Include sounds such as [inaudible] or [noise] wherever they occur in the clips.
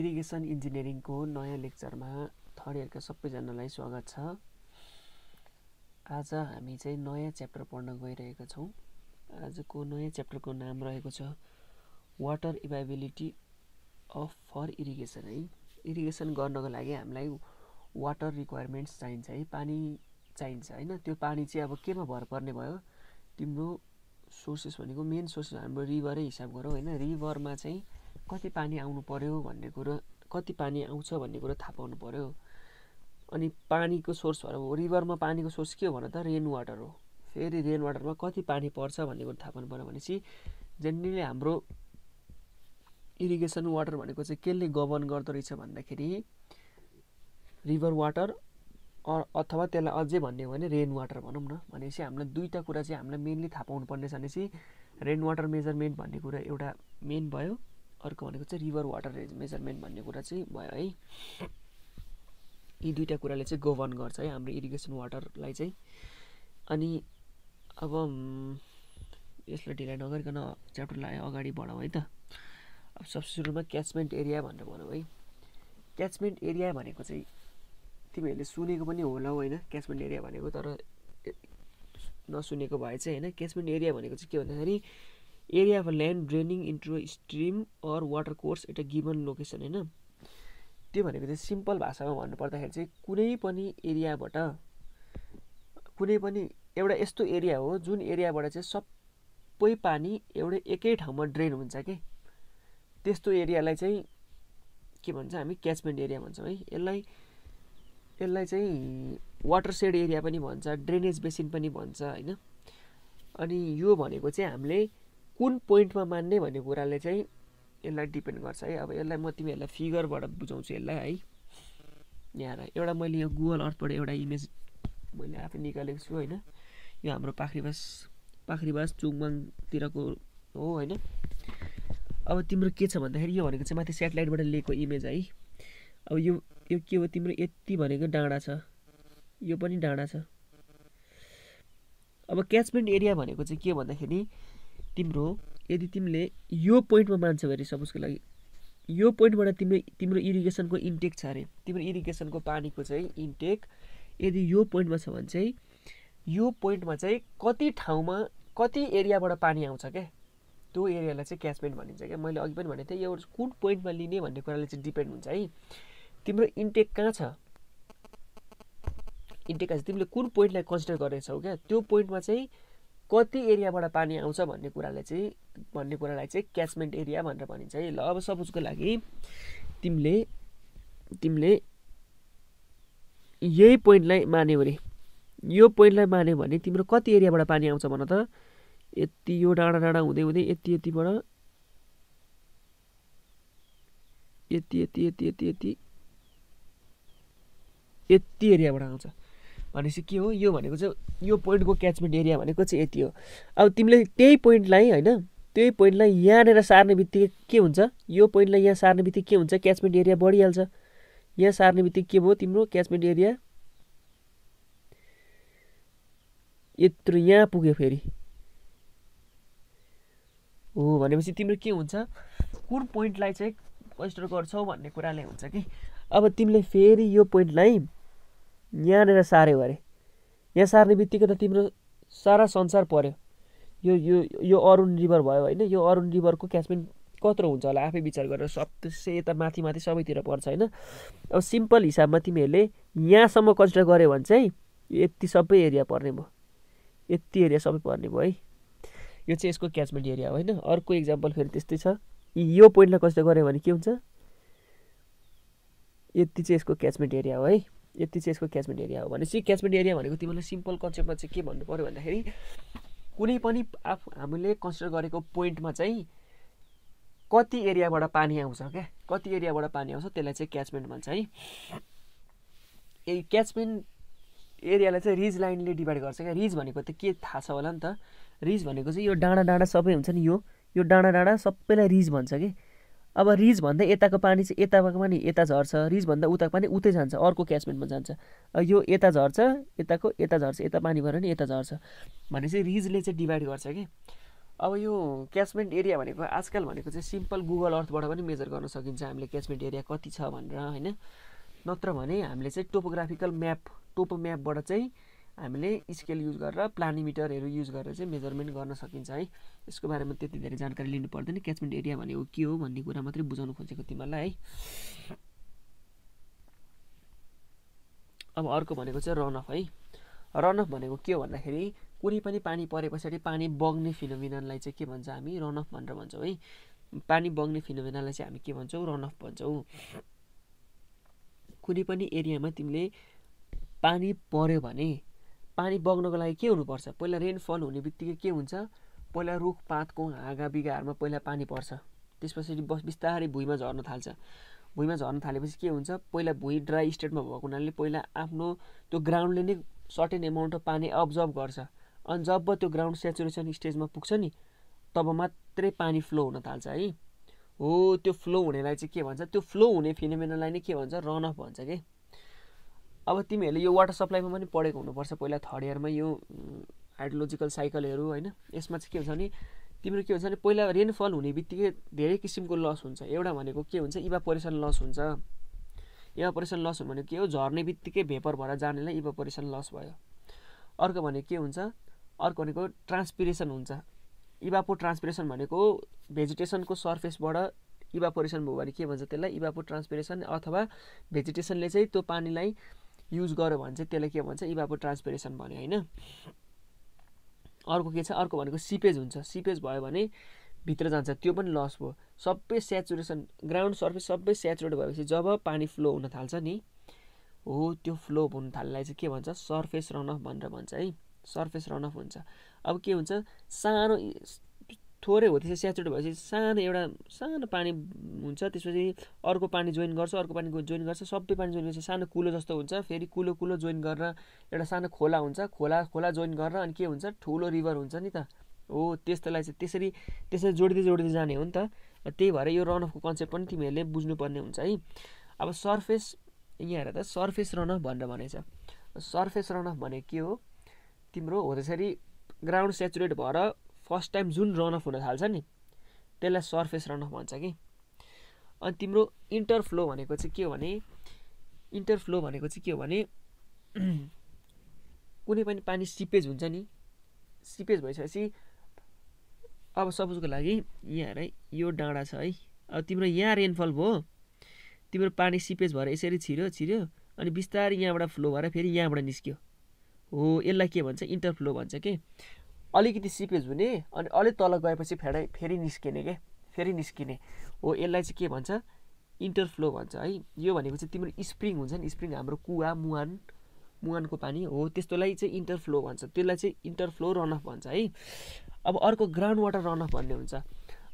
irrigation इन्जिनियरिङको नयाँ लेक्चरमा third इयरका सबैजनालाई स्वागत छ आज हामी चाहिँ नयाँ च्याप्टर पढ्न गइरहेका छौँ आजको नयाँ च्याप्टरको नाम रहेको छ water availability of for irrigation है इरिगेसन गर्नको लागि हामीलाई वाटर रिक्वायरमेन्ट्स चाहिन्छ है पानी चाहिन्छ होइन त्यो पानी चाहिँ अब केमा भर पर्ने भयो तिम्रो सोर्सेस भनेको मेन सोर्सेस हाम्रो रिभरै हिसाब गरौँ होइन रिभरमा चाहिँ कति पानी आउनु पऱ्यो भन्ने कुरो कति पानी आउँछ भन्ने कुरो थाहा पाउनु पऱ्यो अनि पानीको सोर्स भनेर रिभरमा पानीको सोर्स के हो भने त रेन वाटर हो फेरि रेन वाटरमा कति पानी पर्छ भन्ने कुरो थाहा पाउनु पऱ्यो भनेपछि जेनरली हाम्रो इरिगेसन वाटर भनेको चाहिँ केले गभर्न गर्दो रहेछ भन्दाखेरि रिभर वाटर अथवा त्यसलाई अझै भन्ने हो भने रेन वाटर भनौँ न भनेपछि हामीलाई दुईवटा कुरा चाहिँ हामीलाई मेनली थाहा पर्ने छ भनेपछि रेन वाटर मेजरमेन्ट भन्ने कुरा एउटा मेन भयो अर्को भनेको चाहिँ रिभर वाटर मेजरमेन्ट भन्ने कुरा चाहिँ भयो है यी दुईवटा कुराले चाहिँ गभर्न गर्छ है हाम्रो इरिगेसन वाटरलाई चाहिँ अनि अब यसलाई ढिलाइ नगरिकन च्याप्टरलाई अगाडि बढाउँ है त अब सबसे सुरुमा क्याचमेन्ट एरिया भनेर भनौँ है क्याचमेन्ट एरिया भनेको चाहिँ तिमीहरूले सुनेको पनि होला होइन क्याचमेन्ट एरिया भनेको तर नसुनेको भए चाहिँ होइन क्याचमेन्ट एरिया भनेको चाहिँ के भन्दाखेरि area of land draining into stream or water course at a given location होइन त्यो भनेको चाहिँ सिम्पल भाषामा भन्नुपर्दाखेरि चाहिँ कुनै पनि एरियाबाट कुनै पनि एउटा यस्तो एरिया हो जुन एरियाबाट चाहिँ सबै पानी एउटै एकै ठाउँमा ड्रेन हुन्छ कि त्यस्तो एरियालाई चाहिँ के भन्छ हामी क्याचमेन्ट एरिया भन्छौँ है यसलाई यसलाई चाहिँ वाटर सेड एरिया पनि भन्छ ड्रेनेज बेसिन पनि भन्छ होइन अनि यो भनेको चाहिँ हामीले कुन पोइन्टमा मान्ने भन्ने कुराले चाहिँ यसलाई डिपेन्ड गर्छ है अब यसलाई म तिमीहरूलाई फिगरबाट बुझाउँछु यसलाई है यहाँ एउटा मैले यो गुगल अर्थबाट एउटा इमेज मैले आफै निकालेको छु होइन यो हाम्रो पाख्रीवास पाख्रीवास चुङमाङतिरको हो होइन अब तिम्रो के छ भन्दाखेरि यो भनेको चाहिँ माथि सेटेलाइटबाट लिएको इमेज है अब यो यो के हो तिम्रो यति भनेको डाँडा छ यो पनि डाँडा छ अब क्याचमेन्ट एरिया भनेको चाहिँ के भन्दाखेरि तिम्रो यदि तिमीले यो पोइन्टमा मान्छौ अरे सपोजको लागि यो पोइन्टबाट तिम्रो तिम्रो इरिगेसनको इन्टेक छ अरे तिम्रो इरिगेसनको पानीको चाहिँ इन्टेक यदि यो पोइन्टमा छ भने चाहिँ यो पोइन्टमा चाहिँ कति ठाउँमा कति एरियाबाट पानी आउँछ क्या त्यो एरियालाई चाहिँ क्याचमेन्ट भनिन्छ क्या मैले अघि पनि भनेको थिएँ एउटा कुन पोइन्टमा लिने भन्ने कुराले चाहिँ डिपेन्ड हुन्छ है तिम्रो इन्टेक कहाँ छ इन्टेक छ तिमीले कुन पोइन्टलाई कन्सिडर छौ क्या त्यो पोइन्टमा चाहिँ कति एरियाबाट पानी आउँछ भन्ने कुरालाई चाहिँ भन्ने कुरालाई चाहिँ क्याचमेन्ट एरिया भनेर भनिन्छ है ल अब सपोजको लागि तिमीले तिमीले यही पोइन्टलाई मान्यो अरे यो पोइन्टलाई मान्यो भने तिम्रो कति एरियाबाट पानी आउँछ भन त यति यो डाँडा डाँडा हुँदै हुँदै यति यतिबाट यति यति यति यति यति यति एरियाबाट आउँछ भनेपछि के हो यो भनेको चाहिँ यो पोइन्टको क्याचमेन्ट एरिया भनेको चाहिँ यति हो अब तिमीले त्यही पोइन्टलाई होइन त्यही पोइन्टलाई यहाँनिर सार्ने बित्तिकै के हुन्छ यो पोइन्टलाई यहाँ सार्ने बित्तिकै के हुन्छ क्याचमेन्ट एरिया बढिहाल्छ यहाँ सार्ने बित्तिकै के भयो तिम्रो क्याचमेन्ट एरिया यत्रो यहाँ पुग्यो फेरि हो भनेपछि तिम्रो के हुन्छ कुन पोइन्टलाई चाहिँ कन्सिडर गर्छौ भन्ने कुराले हुन्छ कि अब तिमीले फेरि यो पोइन्टलाई यहाँनिर सार्यो अरे यहाँ सार्ने बित्तिकै त तिम्रो सारा संसार पऱ्यो यो यो यो अरुण रिभर भयो होइन यो अरुण रिभरको क्याचमेन्ट कत्रो हुन्छ होला आफै विचार गरेर सब त्यसै यता माथि माथि सबैतिर पर्छ होइन अब सिम्पल हिसाबमा तिमीहरूले यहाँसम्म कन्सिडर गऱ्यो भने चाहिँ यति सबै एरिया पर्ने भयो यति एरिया सबै पर्ने भयो है यो चाहिँ यसको क्याचमेन्ट एरिया हो होइन अर्को इक्जाम्पल फेरि त्यस्तै छ यो पोइन्टलाई कस्तो गऱ्यो भने के हुन्छ यति चाहिँ यसको क्याचमेन्ट एरिया हो है यति चाहिँ यसको क्याचमेन्ट एरिया हो भनेपछि क्याचमेन्ट एरिया भनेको तिमीलाई सिम्पल कन्सेप्टमा चाहिँ के भन्नु पऱ्यो भन्दाखेरि कुनै पनि आफ हामीले कन्सिडर गरेको पोइन्टमा चाहिँ कति एरियाबाट पानी आउँछ क्या कति एरियाबाट पानी आउँछ त्यसलाई चाहिँ क्याचमेन्ट भन्छ है ए क्याचमेन्ट एरियालाई चाहिँ रिज लाइनले डिभाइड गर्छ क्या रिज भनेको त के थाहा छ होला नि त रिज भनेको चाहिँ यो डाँडा डाँडा सबै हुन्छ नि यो यो डाँडा डाँडा सबैलाई रिज भन्छ कि अब रिजभन्दा यताको पानी चाहिँ यताको पनि यता झर्छ रिजभन्दा उताको पानी उतै जान्छ अर्को क्याचमेन्टमा जान्छ यो यता झर्छ यताको यता झर्छ यता पानी भएर नि यता झर्छ भने चाहिँ रिजले चाहिँ डिभाइड गर्छ कि अब यो क्याचमेन्ट एरिया भनेको आजकल भनेको चाहिँ सिम्पल गुगल अर्थबाट पनि मेजर गर्न सकिन्छ हामीले क्याचमेन्ट एरिया कति छ भनेर होइन नत्र भने हामीले चाहिँ टोपोग्राफिकल म्याप टोपो म्यापबाट चाहिँ हामीले स्केल युज गरेर प्लानिमिटरहरू युज गरेर चाहिँ मेजरमेन्ट गर्न सकिन्छ है यसको बारेमा त्यति धेरै जानकारी लिनु पर्दैन क्याचमेन्ट एरिया भनेको के हो भन्ने कुरा मात्रै बुझाउनु खोजेको तिमीहरूलाई है अब अर्को भनेको चाहिँ रनअफ है रनअफ भनेको के हो भन्दाखेरि कुनै पनि पानी परे पछाडि पानी बग्ने फिनोमिनललाई चाहिँ के भन्छ हामी रनअफ भनेर भन्छौँ है पानी बग्ने फिनोमिनललाई चाहिँ हामी के भन्छौँ रनअफ भन्छौँ कुनै पनि एरियामा तिमीले पानी पऱ्यो भने पानी बग्नको लागि के हुनुपर्छ पहिला रेनफल हुने बित्तिकै के हुन्छ पहिला रुखपातको हाँगा बिगाहरूमा पहिला पानी पर्छ त्यसपछि बस बिस्तारै भुइँमा झर्न थाल्छ भुइँमा झर्न थालेपछि के हुन्छ पहिला भुइँ ड्राई स्टेटमा भएको हुनाले पहिला आफ्नो त्यो ग्राउन्डले नै सर्टेन एमाउन्ट अफ पानी अब्जर्भ गर्छ अनि जब त्यो ग्राउन्ड सेचुरेसन स्टेजमा पुग्छ नि तब मात्रै पानी फ्लो हुन थाल्छ है हो त्यो फ्लो हुनेलाई चाहिँ के भन्छ त्यो फ्लो हुने फिनोमेनालाई नै के भन्छ रनअफ भन्छ कि अब तिमीहरूले यो वाटर सप्लाईमा पनि पढेको हुनुपर्छ पहिला थर्ड इयरमा यो हाइड्रोलोजिकल साइकलहरू होइन यसमा चाहिँ के हुन्छ भने तिम्रो के हुन्छ भने पहिला रेनफल हुने बित्तिकै धेरै किसिमको लस हुन्छ एउटा भनेको के हुन्छ इभापोरेसन लस हुन्छ इभापोरेसन लस हुनु भनेको के हो झर्ने बित्तिकै भेपर भएर जानेलाई इभापोरेसन लस भयो अर्को भनेको के हुन्छ अर्को भनेको ट्रान्सपिरेसन हुन्छ इभापो ट्रान्सपिरेसन भनेको भेजिटेसनको सर्फेसबाट इभापोरेसन भयो भने के भन्छ त्यसलाई इभापो ट्रान्सपिरेसन अथवा भेजिटेसनले चाहिँ त्यो पानीलाई युज गर्यो भने चाहिँ त्यसलाई के भन्छ इभापो ट्रान्सपेरेसन भन्यो होइन अर्को के छ अर्को भनेको सिपेज हुन्छ सिपेज भयो भने भित्र जान्छ त्यो पनि लस भयो सबै सेचुरेसन ग्राउन्ड सर्फेस सबै सेचुरेट भएपछि जब पानी फ्लो हुन थाल्छ नि हो त्यो फ्लो हुन थाल्नेलाई चाहिँ के भन्छ सर्फेस रनअफ भनेर भन्छ है सर्फेस रनअफ हुन्छ अब के हुन्छ सानो थोरै हो त्यसै स्याचुरेट भएपछि सानो एउटा सानो पानी हुन्छ त्यसपछि अर्को पानी जोइन गर्छ अर्को पानी जोइन गर्छ सबै पानी जोइन गर्छ सानो कुलो जस्तो हुन्छ फेरि कुलो कुलो जोइन गरेर एउटा सानो खोला हुन्छ खोला खोला जोइन गरेर अनि के हुन्छ ठुलो रिभर हुन्छ नि त हो त्यस्तोलाई चाहिँ त्यसरी त्यसरी जोड्दै जोड्दै जाने हो नि त त्यही भएर यो रन अफको कन्सेप्ट पनि तिमीहरूले बुझ्नुपर्ने हुन्छ है अब सर्फेस यहाँ हेर त सर्फेस रन अफ भनेर भनेछ सर्फेस रन अफ भने के हो तिम्रो हो त्यसरी ग्राउन्ड सेचुरेट भएर फर्स्ट टाइम जुन रन अफ हुन थाल्छ नि त्यसलाई सर्फेस रन अफ भन्छ कि अनि तिम्रो इन्टरफ्लो भनेको चाहिँ के हो भने इन्टरफ्लो भनेको चाहिँ के हो भने [clears throat] कुनै पनि पानी सिपेज हुन्छ नि सिपेज भइसकेपछि अब सपोजको लागि यहाँ है यो डाँडा छ है अब तिम्रो यहाँ रेनफल भयो तिम्रो पानी सिपेज भएर यसरी छिर्यो छिर्यो अनि बिस्तारै यहाँबाट फ्लो भएर फेरि यहाँबाट निस्क्यो हो यसलाई के भन्छ इन्टरफ्लो भन्छ के अलिकति सिपेज हुने अनि अलिक तल गएपछि फेरि फेरि निस्किने के फेरि निस्किने हो यसलाई चाहिँ के भन्छ इन्टरफ्लो भन्छ है यो भनेको चाहिँ तिम्रो स्प्रिङ हुन्छ नि स्प्रिङ हाम्रो कुवा मुहान मुहानको पानी हो त्यस्तोलाई चाहिँ इन्टरफ्लो भन्छ त्यसलाई चाहिँ इन्टरफ्लो रनअफ भन्छ है अब अर्को ग्राउन्ड वाटर रनअफ भन्ने हुन्छ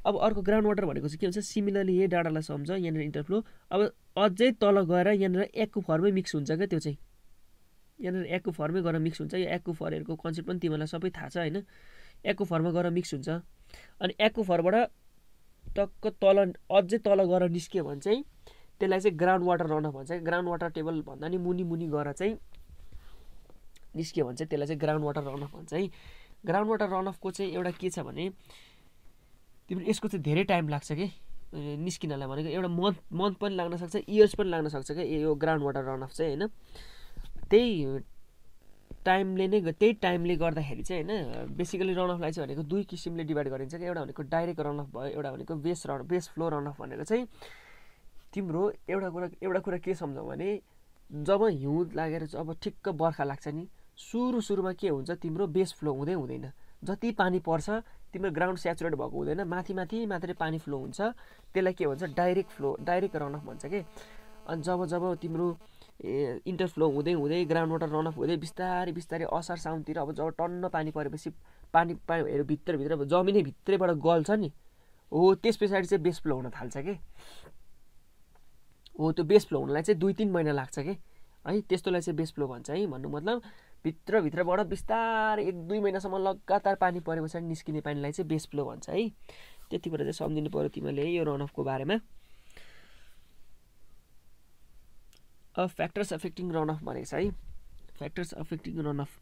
अब अर्को ग्राउन्ड वाटर भनेको चाहिँ के हुन्छ सिमिलरली यही डाँडालाई सम्झ यहाँनिर इन्टरफ्लो अब अझै तल गएर यहाँनिर एकको फर्मै मिक्स हुन्छ क्या त्यो चाहिँ यहाँनिर एक्को फरमै गरेर मिक्स हुन्छ यो एक्को फरहरूको कन्सेप्ट पनि तिमीलाई सबै थाहा छ होइन एक्को फरमा गएर मिक्स हुन्छ अनि एक्को फरबाट टक्क तल अझै तल गएर निस्क्यो भने चाहिँ त्यसलाई चाहिँ ग्राउन्ड वाटर रनअप भन्छ ग्राउन्ड वाटर टेबल भन्दा नि मुनि मुनि गएर चाहिँ निस्क्यो भने चाहिँ त्यसलाई चाहिँ ग्राउन्ड वाटर रनअफ भन्छ है ग्राउन्ड वाटर रनअफको चाहिँ एउटा के छ भने तिमी यसको चाहिँ धेरै टाइम लाग्छ कि निस्किनलाई भनेको एउटा मन्थ मन्थ पनि लाग्न सक्छ इयर्स पनि लाग्न सक्छ क्या यो ग्राउन्ड वाटर रनअफ चाहिँ होइन त्यही टाइमले नै त्यही टाइमले गर्दाखेरि चाहिँ होइन बेसिकली रन अफलाई चाहिँ भनेको दुई किसिमले डिभाइड गरिन्छ कि एउटा भनेको डाइरेक्ट रन अफ भयो एउटा भनेको base run base flow run off भनेको चाहिँ तिम्रो एउटा कुरा एउटा कुरा के सम्झौँ भने जब हिउँद लागेर अब ठिक्क बर्खा लाग्छ नि सुरु सुरुमा के हुन्छ तिम्रो बेस फ्लो हुँदै हुँदैन जति पानी पर्छ तिम्रो ग्राउन्ड सेचुरेट भएको हुँदैन माथि माथि मात्रै पानी फ्लो हुन्छ त्यसलाई के भन्छ direct flow direct run off भन्छ कि अनि जब जब तिम्रो ए इन्टरफ्लो हुँदै हुँदै ग्राउन्ड वाटर रनअफ हुँदै बिस्तारै बिस्तारै असार साउन्डतिर अब जब टन्न पानी परेपछि पानी पानीहरू भित्रभित्र अब जमिनै भित्रैबाट गल्छ नि हो त्यस पछाडि चाहिँ बेस फ्लो हुन थाल्छ कि हो त्यो बेस फ्लो हुनलाई चाहिँ दुई तिन महिना लाग्छ कि है त्यस्तोलाई चाहिँ बेस फ्लो भन्छ है भन्नु मतलब भित्रभित्रबाट बिस्तारै एक दुई महिनासम्म लगातार पानी परे पछाडि निस्किने पानीलाई चाहिँ बेस फ्लो भन्छ है त्यति कुरा चाहिँ सम्झिनु पऱ्यो तिमीले यो रनअफको बारेमा of factors affecting run off भनेको छ है factors affecting run off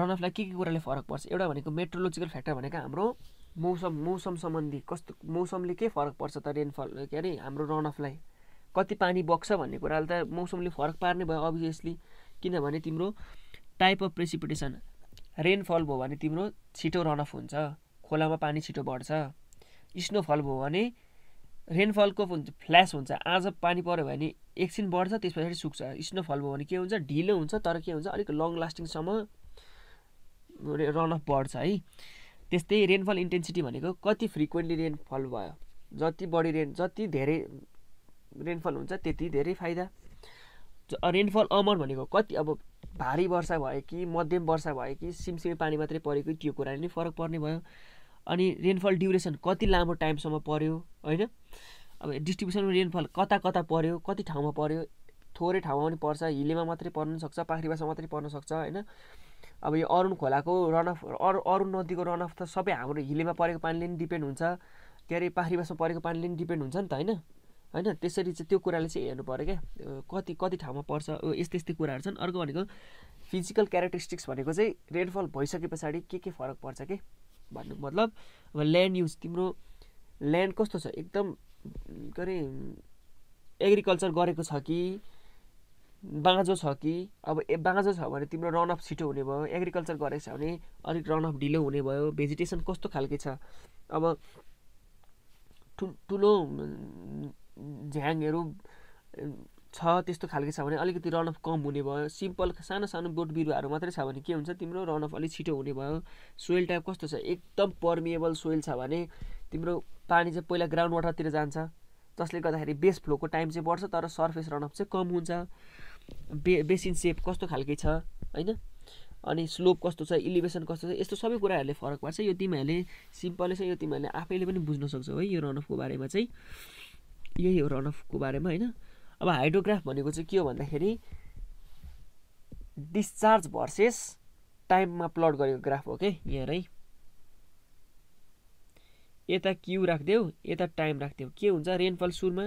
run अफलाई के के कुराले फरक पर्छ एउटा भनेको मेट्रोलोजिकल फ्याक्टर भनेको हाम्रो मौसम मौसम सम्बन्धी कस्तो मौसमले के फरक पर्छ त रेनफल के अरे हाम्रो रन अफलाई कति पानी बग्छ भन्ने कुराले त मौसमले फरक पार्ने भयो अभियसली किनभने तिम्रो टाइप अफ प्रेसिपिटेसन रेनफल भयो भने तिम्रो छिटो रनअफ हुन्छ खोलामा पानी छिटो बढ्छ स्नोफल भयो भने रेनफलको फ्ल्यास हुन्छ आज पानी पऱ्यो भने एकछिन बढ्छ त्यस पछाडि सुक्छ स्नोफल भयो भने के हुन्छ ढिलो हुन्छ तर के हुन्छ अलिक लङ लास्टिङसम्म रनअफ बढ्छ है त्यस्तै रेनफल इन्टेन्सिटी भनेको कति फ्रिक्वेन्टली रेनफल भयो जति बढी रेन जति धेरै रेनफल हुन्छ त्यति धेरै फाइदा रेनफल अमर भनेको कति अब भारी वर्षा भयो कि मध्यम वर्षा भयो कि सिमसिमे पानी मात्रै परेको त्यो कुराले नै फरक पर्ने भयो अनि रेनफल ड्युरेसन कति लामो टाइमसम्म पऱ्यो होइन अब डिस्ट्रिब्युसनमा रेनफल कता कता पऱ्यो कति ठाउँमा पऱ्यो थोरै ठाउँमा पनि पर्छ हिलेमा मात्रै पर्न सक्छ पाखरीबासमा मात्रै पर्न सक्छ होइन अब यो अरुण खोलाको रनअफ अरू अरुण नदीको रन अफ त सबै हाम्रो हिलेमा परेको पानीले पनि डिपेन्ड हुन्छ के अरे पाखरीबासमा परेको पानीले पनि डिपेन्ड हुन्छ नि त होइन होइन त्यसरी चाहिँ त्यो कुराले चाहिँ हेर्नु पऱ्यो क्या कति कति ठाउँमा पर्छ यस्तै यस्तै कुराहरू छन् अर्को भनेको फिजिकल क्यारेक्टरिस्टिक्स भनेको चाहिँ रेनफल भइसके पछाडि के के फरक पर्छ कि भन्नु मतलब अब ल्यान्ड युज तिम्रो ल्यान्ड कस्तो छ एकदम के अरे एग्रिकल्चर गरेको छ कि बाँझो छ कि अब ए बाँझो छ भने तिम्रो रन अफ छिटो हुने भयो एग्रिकल्चर गरेको छ भने अलिक रन अफ ढिलो हुने भयो भेजिटेसन कस्तो खालके छ अब ठुलो झ्याङहरू छ त्यस्तो खालको छ भने अलिकति रन अफ कम हुने भयो सिम्पल सानो सानो बोट बिरुवाहरू मात्रै छ भने के हुन्छ तिम्रो रन अफ अलिक छिटो हुने भयो सोइल टाइप कस्तो छ एकदम पर्मिएबल सोइल छ भने तिम्रो पानी चाहिँ पहिला ग्राउन्ड वाटरतिर जान्छ जसले गर्दाखेरि बेस फ्लोको टाइम चाहिँ बढ्छ तर सर्फेस रनअप चाहिँ कम हुन्छ बे बेसिन सेप कस्तो खालकै छ होइन अनि स्लोप कस्तो छ इलिभेसन कस्तो छ यस्तो सबै कुराहरूले फरक पार्छ यो तिमीहरूले सिम्पलै छ यो तिमीहरूले आफैले पनि बुझ्न सक्छौ है यो रनअफको बारेमा चाहिँ यही हो रनअफको बारेमा होइन अब हाइड्रोग्राफ भनेको चाहिँ के हो भन्दाखेरि डिस्चार्ज भर्सेस टाइममा प्लट गरेको ग्राफ हो कि यहाँ है यता क्यु राखिदेऊ यता टाइम राखिदेऊ के हुन्छ रेनफल सुरुमा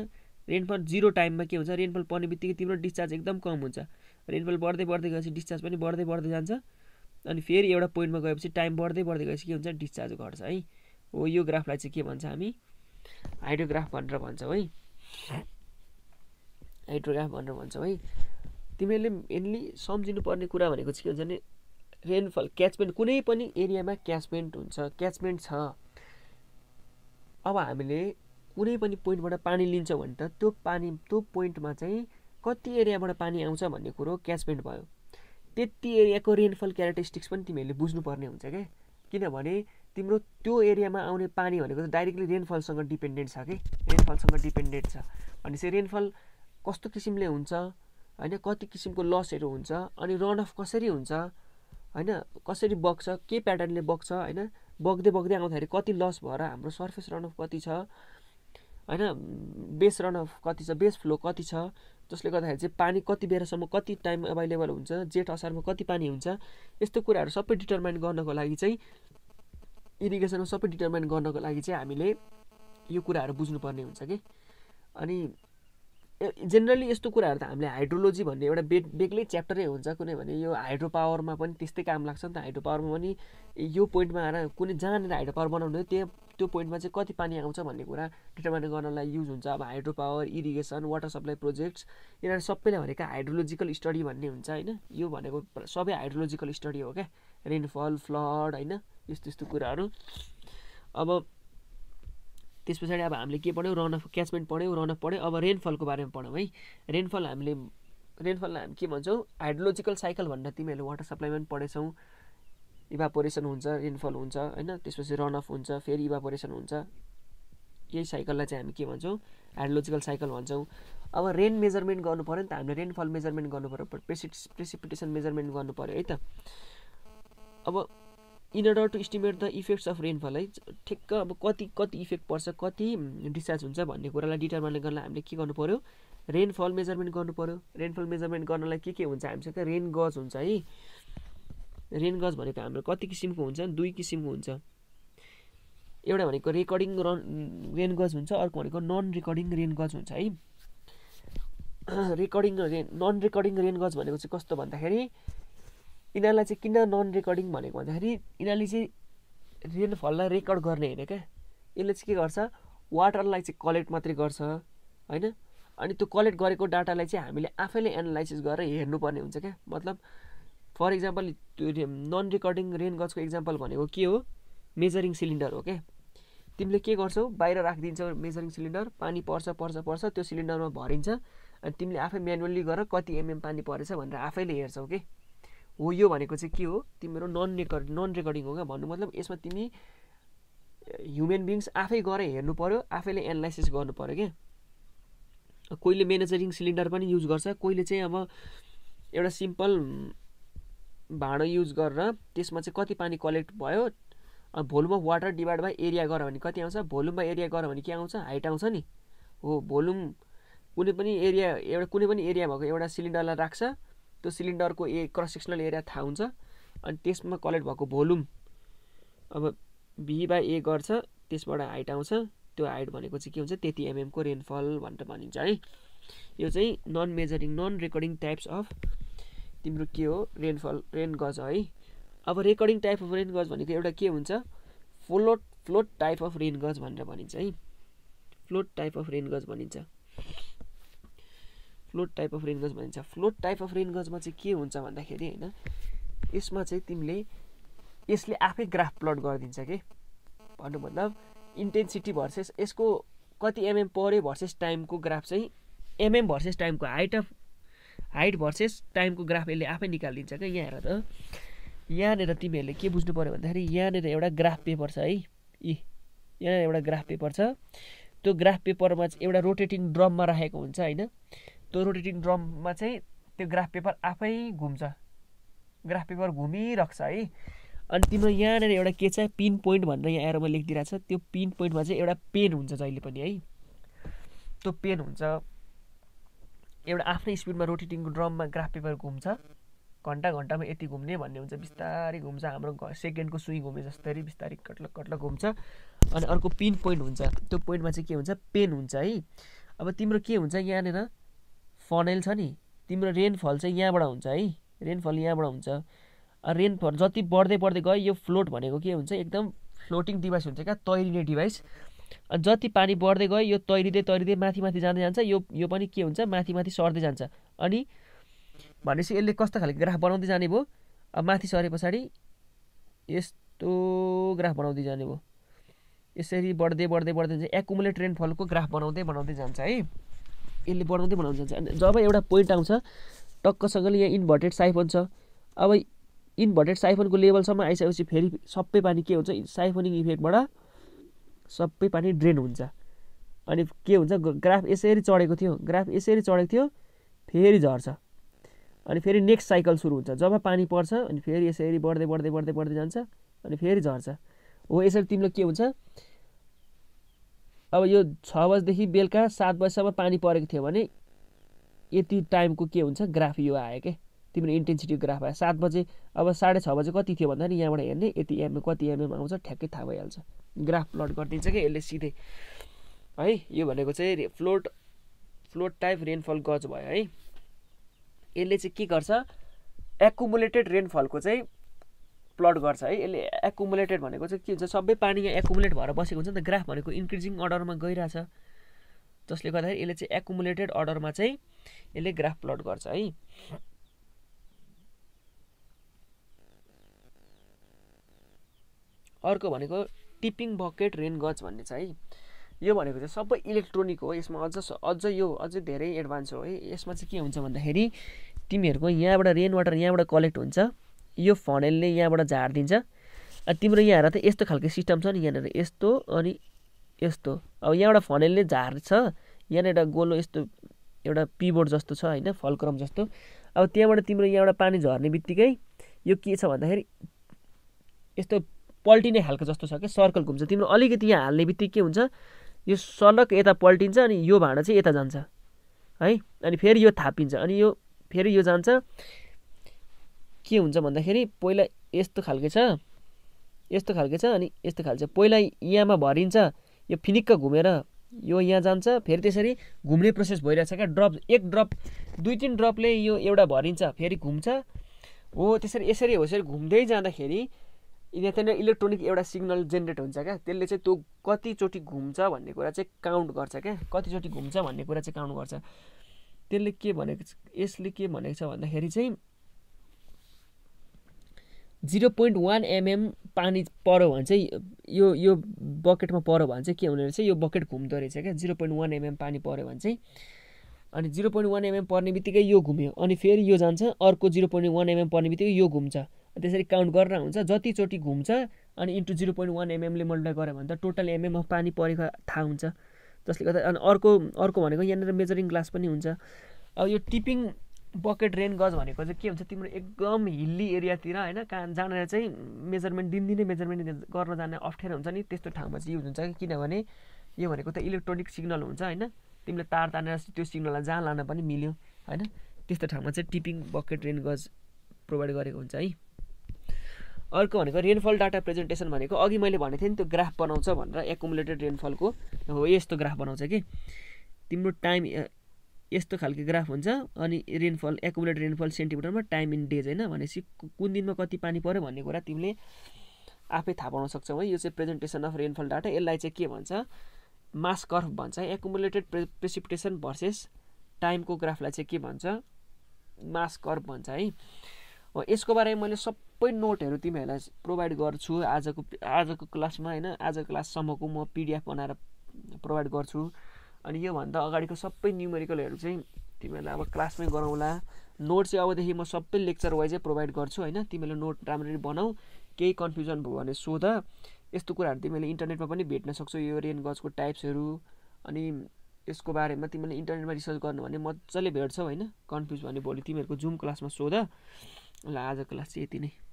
रेनफल जिरो टाइममा के हुन्छ रेनफल पर्ने बित्तिकै तिम्रो डिस्चार्ज एकदम कम हुन्छ रेनफल बढ्दै बढ्दै गएपछि डिस्चार्ज पनि बढ्दै बढ्दै जान्छ अनि फेरि एउटा पोइन्टमा गएपछि टाइम बढ्दै बढ्दै गएपछि के हुन्छ डिस्चार्ज घट्छ है हो यो ग्राफलाई चाहिँ के भन्छ हामी हाइड्रोग्राफ भनेर भन्छौँ है हाइड्रोग्राफ भनेर भन्छौ है तिमीहरूले मेनली सम्झिनुपर्ने कुरा भनेको चाहिँ के हुन्छ भने रेनफल क्याचमेन्ट कुनै पनि एरियामा क्याचमेन्ट हुन्छ क्याचमेन्ट छ अब हामीले कुनै पनि पोइन्टबाट पानी लिन्छौँ भने त त्यो पानी त्यो पोइन्टमा चाहिँ कति एरियाबाट पानी आउँछ भन्ने कुरो क्याचमेन्ट भयो त्यति एरियाको रेनफल क्यारेक्टरिस्टिक्स पनि तिमीहरूले बुझ्नुपर्ने हुन्छ क्या किनभने तिम्रो त्यो एरियामा आउने पानी भनेको त डाइरेक्टली रेनफलसँग डिपेन्डेन्ट छ कि रेनफलसँग डिपेन्डेन्ट छ भनेपछि रेनफल कस्तो किसिमले हुन्छ होइन कति किसिमको लसहरू हुन्छ अनि रन अफ कसरी हुन्छ होइन कसरी बग्छ के प्याटर्नले बग्छ होइन बग्दै बग्दै आउँदाखेरि कति लस भएर हाम्रो सर्फेस रन अफ कति छ होइन बेस रन अफ कति छ बेस फ्लो कति छ जसले गर्दाखेरि चाहिँ पानी कति बेरसम्म कति टाइम एभाइलेबल हुन्छ जेठ असारमा कति पानी हुन्छ यस्तो कुराहरू सबै डिटर्माइन गर्नको लागि चाहिँ इरिगेसनमा सबै डिटर्माइन गर्नको लागि चाहिँ हामीले यो कुराहरू बुझ्नुपर्ने हुन्छ कि अनि जेनरली यस्तो कुराहरू त हामीले हाइड्रोलोजी भन्ने एउटा बे बेग्लै च्याप्टरै हुन्छ कुनै भने यो हाइड्रो पावरमा पनि त्यस्तै काम लाग्छ नि त हाइड्रो पावरमा पनि यो पोइन्टमा आएर कुनै जहाँनिर हाइड्रो पावर बनाउनु त्यहाँ त्यो पोइन्टमा चाहिँ कति पानी आउँछ भन्ने कुरा डिटर्माइन गर्नलाई युज हुन्छ अब hydro power irrigation water supply projects यिनीहरू सबैले भनेको हाइड्रोलोजिकल स्टडी भन्ने हुन्छ होइन यो भनेको सबै हाइड्रोलोजिकल स्टडी हो क्या रेनफल फ्लड होइन यस्तो यस्तो कुराहरू अब त्यस पछाडि अब हामीले के पढ्यौँ रन अफ क्याचमेन्ट पढ्यौँ रन अफ पढ्यौँ अब रेनफलको बारेमा पढौँ है रेनफल हामीले रेनफललाई हामी के भन्छौँ हाइड्रोलोजिकल साइकल भनेर तिमीहरूले वाटर सप्लाईमा पनि पढेछौ इभापोरेसन हुन्छ रेनफल हुन्छ होइन त्यसपछि रन अफ हुन्छ फेरि इभापोरेसन हुन्छ यही साइकललाई चाहिँ हामी के भन्छौँ हाइड्रोलोजिकल साइकल भन्छौँ अब रेन मेजरमेन्ट गर्नु पऱ्यो नि त हामीले रेनफल मेजरमेन्ट गर्नु पऱ्यो प्रेसिपिटेसन मेजरमेन्ट गर्नु पऱ्यो है त अब in order to estimate the effects of rainfall है ठिक्क अब कति कति इफेक्ट पर्छ कति डिस्चार्ज हुन्छ भन्ने कुरालाई डिटर्माइन गर्नलाई हामीले के गर्नु पऱ्यो रेनफल मेजरमेन्ट गर्नु पर्यो रेनफल मेजरमेन्ट गर्नलाई के के हुन्छ हामीसँग रेन गज हुन्छ है रेन गज भनेको हाम्रो कति किसिमको हुन्छ दुई किसिमको हुन्छ एउटा भनेको रेकर्डिङ रन रेन गज हुन्छ अर्को भनेको नन रेकर्डिङ रेन गज हुन्छ है recording rain non recording rain gauge भनेको चाहिँ कस्तो भन्दाखेरि यिनीहरूलाई चाहिँ किन नन रेकर्डिङ भनेको भन्दाखेरि यिनीहरूले चाहिँ रेनफललाई रेकर्ड गर्ने होइन क्या यसले चाहिँ के गर्छ वाटरलाई चाहिँ कलेक्ट मात्रै गर्छ होइन अनि त्यो कलेक्ट गरेको डाटालाई चाहिँ हामीले आफैले एनालाइसिस गरेर हेर्नुपर्ने हुन्छ क्या मतलब फर इक्जाम्पल त्यो नन रेकर्डिङ रेन गजको इक्जाम्पल भनेको के हो मेजरिङ सिलिन्डर हो क्या तिमीले के गर्छौ बाहिर राखिदिन्छौ मेजरिङ सिलिन्डर पानी पर्छ पर्छ पर्छ त्यो सिलिन्डरमा भरिन्छ अनि तिमीले आफै म्यानुअल्ली गरेर कति एमएम mm पानी परेछ भनेर आफैले हेर्छौ कि हो यो भनेको चाहिँ के हो तिम्रो नन रेकर्ड नन रेकर्डिङ हो क्या भन्नु मतलब यसमा तिमी ह्युमन बिङ्स आफै गएर हेर्नु पऱ्यो आफैले एनालाइसिस गर्नु पऱ्यो क्या कोहीले मेनेजरिङ सिलिन्डर पनि युज गर्छ कोहीले चाहिँ अब एउटा सिम्पल भाँडो युज गरेर त्यसमा चाहिँ कति पानी कलेक्ट भयो volume of water divide by area गर भने कति आउँछ भोल्युम बाई एरिया गर भने के आउँछ हाइट आउँछ नि हो भोल्युम कुनै पनि एरिया एउटा कुनै पनि एरिया भएको एउटा सिलिन्डरलाई राख्छ त्यो सिलिन्डरको ए क्रस सेक्सनल एरिया थाहा हुन्छ अनि त्यसमा कलेक्ट भएको भोल्युम अब भी बाई ए गर्छ त्यसबाट हाइट आउँछ त्यो हाइट भनेको चाहिँ के हुन्छ त्यति एमएमको रेनफल भनेर भनिन्छ है यो चाहिँ non measuring non recording types of तिम्रो के हो रेनफल रेन गज है अब recording type of rain gauge भनेको एउटा के हुन्छ float float type of rain gauge भनेर भनिन्छ है फ्लोट टाइप अफ रेन गज भनिन्छ फ्लोट टाइप अफ रेनगज भनिन्छ फ्लोट टाइप अफ रेनगजमा चाहिँ के हुन्छ भन्दाखेरि होइन यसमा चाहिँ तिमीले यसले आफै ग्राफ प्लट गरिदिन्छ कि भन्नु मतलब इन्टेन्सिटी भर्सेस यसको कति एमएम पऱ्यो भर्सेस टाइमको ग्राफ चाहिँ एमएम भर्सेस टाइमको हाइट अफ हाइट भर्सेस टाइमको ग्राफ यसले आफै निकालिदिन्छ क्या यहाँ हेर त यहाँनिर तिमीहरूले के बुझ्नु पऱ्यो भन्दाखेरि यहाँनिर एउटा ग्राफ पेपर छ है यी यहाँ एउटा ग्राफ पेपर छ त्यो ग्राफ पेपरमा चाहिँ एउटा रोटेटिङ ड्रममा राखेको हुन्छ होइन त्यो रोटेटिङ ड्रममा चाहिँ त्यो ग्राफ पेपर आफै घुम्छ ग्राफ पेपर घुमिरहेको है अनि तिम्रो यहाँनिर एउटा के छ पिन पोइन्ट भनेर यहाँ आएर एरोमा लेखिदिइरहेको छ त्यो पिन पोइन्टमा चाहिँ एउटा पेन हुन्छ जहिले पनि है त्यो पेन हुन्छ एउटा आफ्नै स्पिडमा रोटेटिङ ड्रममा ग्राफ पेपर घुम्छ घन्टा घन्टामा यति घुम्ने भन्ने हुन्छ बिस्तारै घुम्छ हाम्रो सेकेन्डको सुई घुमे जस्तै बिस्तारै कट्ल कट्ल घुम्छ अनि अर्को पिन पोइन्ट हुन्छ त्यो पोइन्टमा चाहिँ के हुन्छ पेन हुन्छ है अब तिम्रो के हुन्छ यहाँनिर फनेल छ नि तिम्रो रेनफल चाहिँ यहाँबाट हुन्छ है रेनफल यहाँबाट हुन्छ रेनफल जति बढ्दै बढ्दै गयो यो फ्लोट भनेको के हुन्छ एकदम फ्लोटिङ डिभाइस हुन्छ क्या तैरिने डिभाइस अनि जति पानी बढ्दै गयो यो तैरिँदै तैरिँदै माथि माथि जाँदै जान्छ यो यो पनि के हुन्छ माथि माथि सर्दै जान्छ अनि भनेपछि यसले कस्तो खालको ग्राफ बनाउँदै जाने भयो अब माथि सरे पछाडि यस्तो ग्राफ बनाउँदै जाने भयो यसरी बढ्दै बढ्दै बढ्दै जान्छ एकुमुलेट रेनफलको ग्राफ बनाउँदै बनाउँदै जान्छ है यसले बढाउँदै बढाउन जान्छ अनि जब एउटा पोइन्ट आउँछ टक्कसँगले यहाँ इन्भर्टेड साइफन छ अब इन्भर्टेड साइफनको लेभलसम्म आइसकेपछि फेरि सबै पानी के हुन्छ साइफनिङ इफेक्टबाट सबै पानी ड्रेन हुन्छ अनि के हुन्छ ग्राफ यसरी चढेको थियो ग्राफ यसरी चढेको थियो फेरि झर्छ अनि फेरि नेक्स्ट साइकल सुरु हुन्छ जब पानी पर्छ अनि फेरि यसरी बढ्दै बढ्दै बढ्दै बढ्दै जान्छ अनि फेरि झर्छ हो यसरी तिमीलाई के हुन्छ अब यो छ बजीदेखि बेलुका सात बजीसम्म पानी परेको थियो भने यति टाइमको के हुन्छ ग्राफ यो आयो क्या तिम्रो इन्टेन्सिटी ग्राफ आयो सात बजे अब साढे छ बजे कति थियो भन्दा नि यहाँबाट हेर्ने यति एमएम कति एमएम आउँछ ठ्याक्कै थाहा भइहाल्छ ग्राफ प्लट गरिदिन्छ कि यसले सिधै है यो भनेको चाहिँ फ्लोट फ्लोट टाइप रेनफल गज भयो है यसले चाहिँ के गर्छ एकुमुलेटेड रेनफलको चाहिँ प्लट गर्छ है यसले एकुमुलेटेड भनेको चाहिँ के हुन्छ सबै पानी यहाँ एकुमुलेट भएर बसेको हुन्छ नि त ग्राफ भनेको इन्क्रिजिङ अर्डरमा गइरहेछ जसले गर्दाखेरि यसले चाहिँ एकुमुलेटेड अर्डरमा चाहिँ यसले ग्राफ प्लट गर्छ है अर्को भनेको टिपिङ बकेट रेन गज भन्ने छ है यो भनेको चाहिँ सबै इलेक्ट्रोनिक हो यसमा अझ अझ यो अझै धेरै एडभान्स हो है यसमा चाहिँ के हुन्छ भन्दाखेरि तिमीहरूको यहाँबाट रेन वाटर यहाँबाट कलेक्ट हुन्छ यो फनेलले यहाँबाट झारिदिन्छ तिम्रो यहाँ हेर त यस्तो खालको सिस्टम छ नि यहाँनिर यस्तो अनि यस्तो अब यहाँबाट फनेलले झार्छ यहाँनिर गोलो यस्तो एउटा पिबोर्ड जस्तो छ होइन फलक्रम जस्तो अब त्यहाँबाट तिम्रो यहाँबाट पानी झर्ने बित्तिकै यो के छ भन्दाखेरि यस्तो पल्टिने खालको जस्तो छ क्या सर्कल घुम्छ तिम्रो अलिकति यहाँ हाल्ने बित्तिकै के हुन्छ यो सडक यता पल्टिन्छ अनि यो भाँडा चाहिँ यता जान्छ है अनि फेरि यो थापिन्छ अनि यो फेरि यो जान्छ के हुन्छ भन्दाखेरि पहिला यस्तो खालके छ यस्तो खालके छ अनि यस्तो खालको छ पहिला यहाँमा भरिन्छ यो फिनिक्क घुमेर यो यहाँ जान्छ फेरि त्यसरी घुम्ने प्रोसेस भइरहेछ क्या ड्रप एक ड्रप दुई तिन ड्रपले यो एउटा भरिन्छ फेरि घुम्छ हो त्यसरी यसरी होसरी घुम्दै जाँदाखेरि यहाँ त्यहाँनिर इलेक्ट्रोनिक एउटा सिग्नल जेनेरेट हुन्छ क्या त्यसले चाहिँ त्यो कतिचोटि घुम्छ भन्ने कुरा चाहिँ काउन्ट गर्छ क्या कतिचोटि घुम्छ भन्ने कुरा चाहिँ काउन्ट गर्छ त्यसले के भनेको यसले के भनेको छ भन्दाखेरि चाहिँ जिरो पोइन्ट वान एमएम पानी पऱ्यो भने चाहिँ यो यो बकेटमा पऱ्यो भने चाहिँ के हुने रहेछ यो बकेट घुम्दो रहेछ क्या जिरो पोइन्ट वान एमएम पानी पऱ्यो भने चाहिँ अनि जिरो पोइन्ट वान एमएम पर्ने बित्तिकै यो घुम्यो अनि फेरि यो जान्छ अर्को जिरो पोइन्ट वान एमएम पर्ने बित्तिकै यो घुम्छ त्यसरी काउन्ट गरेर हुन्छ जतिचोटि घुम्छ अनि इन्टु जिरो पोइन्ट वान एमएमले मल्टिप्लाई गऱ्यो भने त टोटल अफ पानी परेको थाहा हुन्छ जसले गर्दा अनि अर्को अर्को भनेको यहाँनिर मेजरिङ ग्लास पनि हुन्छ अब यो टिपिङ बकेट रेन गज भनेको चाहिँ के हुन्छ तिम्रो एकदम हिल्ली एरियातिर होइन कहाँ जानेर चाहिँ मेजरमेन्ट दिनदिनै मेजरमेन्ट गर्न जाने अप्ठ्यारो हुन्छ नि त्यस्तो ठाउँमा चाहिँ युज हुन्छ कि किनभने यो भनेको त इलेक्ट्रोनिक सिग्नल हुन्छ होइन तिमीले तार तानेर त्यो सिग्नललाई जहाँ लान पनि मिल्यो होइन त्यस्तो ठाउँमा चाहिँ tipping bucket rain gauge provide गरेको हुन्छ है अर्को भनेको रेनफल डाटा प्रेजेन्टेसन भनेको अघि मैले भनेको थिएँ नि त्यो ग्राफ बनाउँछ भनेर एकुमुलेटेड रेनफलको हो यस्तो ग्राफ बनाउँछ कि तिम्रो टाइम यस्तो खालको ग्राफ हुन्छ अनि रेनफल एकुमुलेट रेनफल सेन्टिमिटरमा टाइम इन डेज होइन भनेपछि कुन दिनमा कति पानी पऱ्यो भन्ने कुरा तिमीले आफै थाहा पाउन सक्छौ है यो चाहिँ प्रेजेन्टेसन अफ रेनफल डाटा यसलाई चाहिँ के भन्छ मास कर्फ भन्छ एकुमुलेटेड प्रे प्रेसिपिटेसन भर्सेस टाइमको ग्राफलाई चाहिँ के भन्छ मास कर्फ भन्छ है हो यसको बारेमा मैले सबै नोटहरू तिमीहरूलाई प्रोभाइड गर्छु आजको आजको क्लासमा होइन आजको क्लाससम्मको म पिडिएफ बनाएर प्रोभाइड गर्छु अनि योभन्दा अगाडिको सबै न्युमेरिकलहरू चाहिँ तिमीहरूलाई अब क्लासमै गराउँला नोट चाहिँ अबदेखि म सबै लेक्चर वाइजै प्रोभाइड गर्छु होइन तिमीले नोट राम्ररी बनाऊ केही कन्फ्युजन भयो भने सोध यस्तो कुराहरू तिमीले इन्टरनेटमा पनि भेट्न सक्छौ यो रेन गजको टाइप्सहरू अनि यसको बारेमा तिमीले इन्टरनेटमा रिसर्च गर्नु भने मजाले भेट्छौ होइन कन्फ्युज भने भोलि तिमीहरूको जुम क्लासमा सोध ल आजको क्लास चाहिँ यति नै